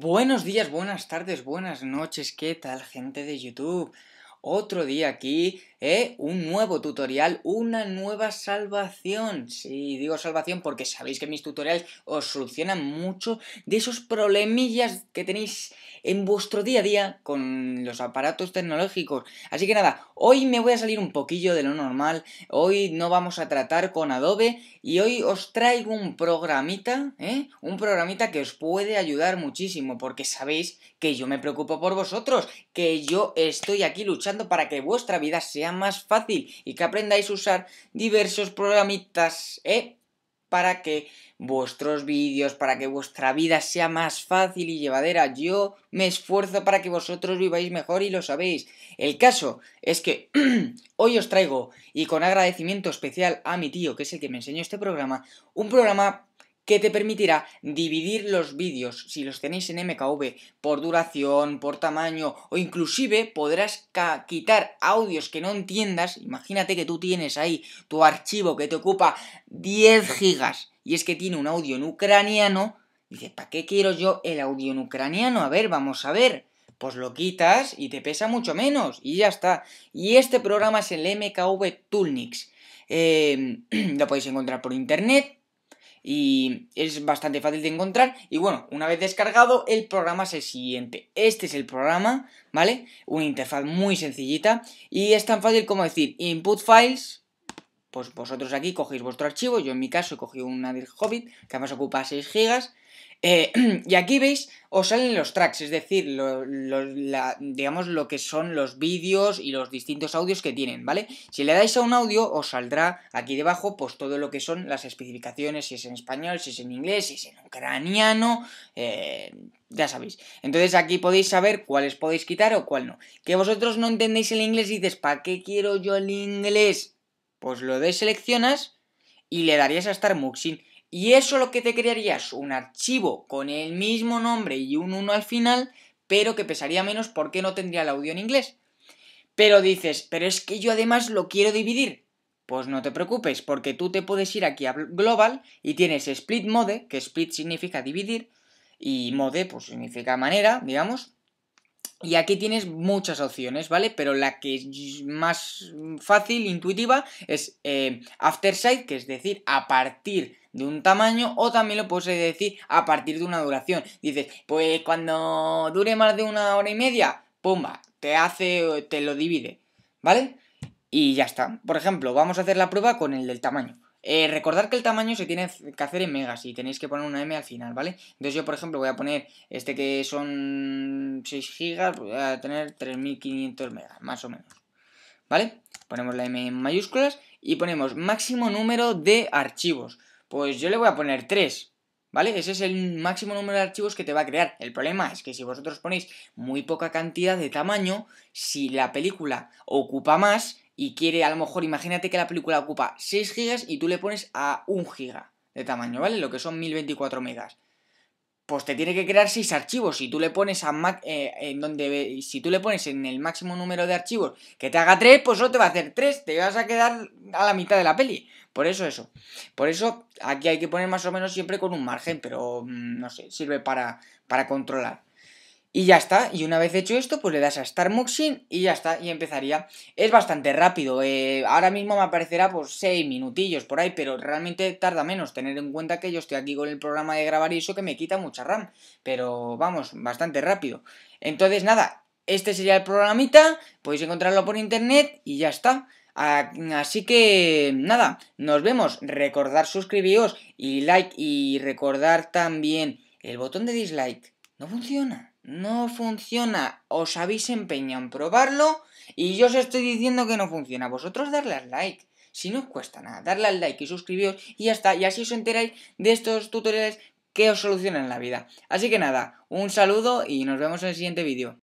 Buenos días, buenas tardes, buenas noches, ¿qué tal gente de YouTube? Otro día aquí ¿Eh? Un nuevo tutorial, una nueva salvación. Sí, digo salvación porque sabéis que mis tutoriales os solucionan mucho de esos problemillas que tenéis en vuestro día a día con los aparatos tecnológicos. Así que nada, hoy me voy a salir un poquillo de lo normal. Hoy no vamos a tratar con Adobe y hoy os traigo un programita, ¿eh? Un programita que os puede ayudar muchísimo porque sabéis que yo me preocupo por vosotros, que yo estoy aquí luchando para que vuestra vida sea más fácil y que aprendáis a usar diversos programitas, ¿eh? Para que vuestros vídeos, para que vuestra vida sea más fácil y llevadera. Yo me esfuerzo para que vosotros viváis mejor y lo sabéis. El caso es que hoy os traigo, y con agradecimiento especial a mi tío, que es el que me enseñó este programa, un programa que te permitirá dividir los vídeos, si los tenéis en MKV, por duración, por tamaño o inclusive podrás quitar audios que no entiendas. Imagínate que tú tienes ahí tu archivo que te ocupa 10 gigas y es que tiene un audio en ucraniano. Dices, ¿para qué quiero yo el audio en ucraniano? A ver, vamos a ver pues lo quitas y te pesa mucho menos y ya está. Y este programa es el MKV Toolnix. Em, lo podéis encontrar por internet, y es bastante fácil de encontrar. Y bueno, una vez descargado, el programa es el siguiente. Este es el programa, ¿vale? Una interfaz muy sencillita y es tan fácil como decir input files. Pues vosotros aquí cogéis vuestro archivo, yo en mi caso he cogido una del Hobbit, que además ocupa 6 GB. Eh, y aquí veis, os salen los tracks, es decir, lo, digamos lo que son los vídeos y los distintos audios que tienen, ¿vale? Si le dais a un audio, os saldrá aquí debajo, pues todo lo que son las especificaciones, si es en español, si es en inglés, si es en ucraniano, eh, ya sabéis. Entonces aquí podéis saber cuáles podéis quitar o cuál no. Que vosotros no entendéis el inglés y dices, ¿para qué quiero yo el inglés? Pues lo deseleccionas y le darías a Star Muxing. Y eso lo que te crearía un archivo con el mismo nombre y un 1 al final, pero que pesaría menos porque no tendría el audio en inglés. Pero dices, pero es que yo además lo quiero dividir. Pues no te preocupes, porque tú te puedes ir aquí a Global y tienes Split Mode, que Split significa dividir, y Mode pues significa manera, digamos. Y aquí tienes muchas opciones, ¿vale? Pero la que es más fácil, intuitiva, es eh, after que es decir, a partir de un tamaño o también lo puedes decir a partir de una duración. Dices, pues cuando dure más de una hora y media, pumba, te hace, te lo divide, ¿vale? Y ya está. Por ejemplo, vamos a hacer la prueba con el del tamaño. Eh, recordar que el tamaño se tiene que hacer en megas y tenéis que poner una M al final, ¿vale? Entonces yo, por ejemplo, voy a poner este que son 6 gigas, pues voy a tener 3500 megas, más o menos, ¿vale? Ponemos la M en mayúsculas y ponemos máximo número de archivos. Pues yo le voy a poner 3, ¿vale? Ese es el máximo número de archivos que te va a crear. El problema es que si vosotros ponéis muy poca cantidad de tamaño, si la película ocupa más, y quiere, a lo mejor, imagínate que la película ocupa 6 gigas y tú le pones a 1 giga de tamaño, ¿vale? Lo que son 1024 megas. Pues te tiene que crear 6 archivos. Si tú le pones a eh, en donde si tú le pones en el máximo número de archivos que te haga 3, pues solo te va a hacer 3, te vas a quedar a la mitad de la peli. Por eso eso. Por eso aquí hay que poner más o menos siempre con un margen, pero mm, no sé, sirve para para controlar. Y ya está, y una vez hecho esto, pues le das a Start Muxing y ya está, y empezaría. Es bastante rápido, eh, ahora mismo me aparecerá por pues, 6 minutillos por ahí, pero realmente tarda menos, tener en cuenta que yo estoy aquí con el programa de grabar y eso que me quita mucha RAM, pero vamos, bastante rápido. Entonces nada, este sería el programita, podéis encontrarlo por internet y ya está. Así que nada, nos vemos, recordar suscribiros y like y recordar también el botón de dislike. No funciona. No funciona. Os habéis empeñado en probarlo y yo os estoy diciendo que no funciona. Vosotros darle al like. Si no os cuesta nada, darle al like y suscribiros y ya está. Y así os enteráis de estos tutoriales que os solucionan la vida. Así que nada, un saludo y nos vemos en el siguiente vídeo.